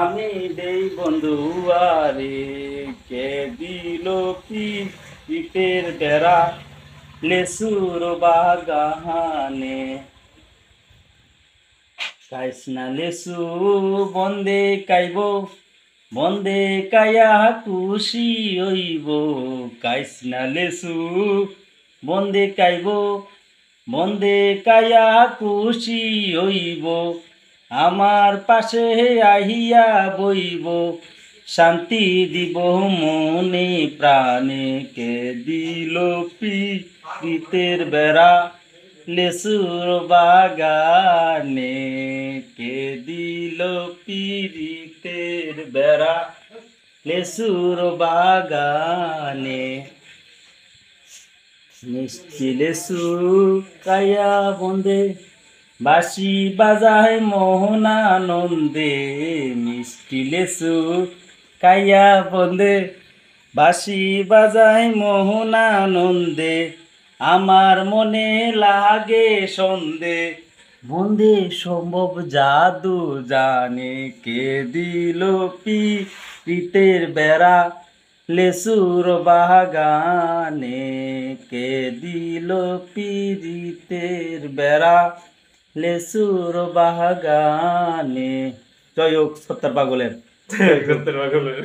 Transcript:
আমি দেই বন্ধু আরে কে দিল কি পিপের বেড়া লেসুর বাগানে কাইস না লেসু বন্দে কাইব বন্দে কায়া খুশি হইব কাইস না লেসু বন্দে কাইব বন্দে কায়া খুশি হইব আমার পাশে আহিয়া বইব শান্তি দিব মনে প্রাণে কে দিল পিতের বেড়া লেসুর বাগানে কে দিল পীরিতের বেড়া লেসুর বাগানে মিষ্টি লেসু কায়া বন্দে বাসি বাজায় মোহনানন্দে মিষ্টি লেসু কাইয়া বন্দে বাসি বাজায় মোহনানন্দে আমার মনে লাগে সন্দে বন্দে সম্ভব জাদু জানে কে দিল পি রীতের বেড়া লেসুর বাগানে কে দিল পিরিতের বেড়া লেসুর বাগানে জয় হোক সত্তর পাগলের সত্তর পাগলের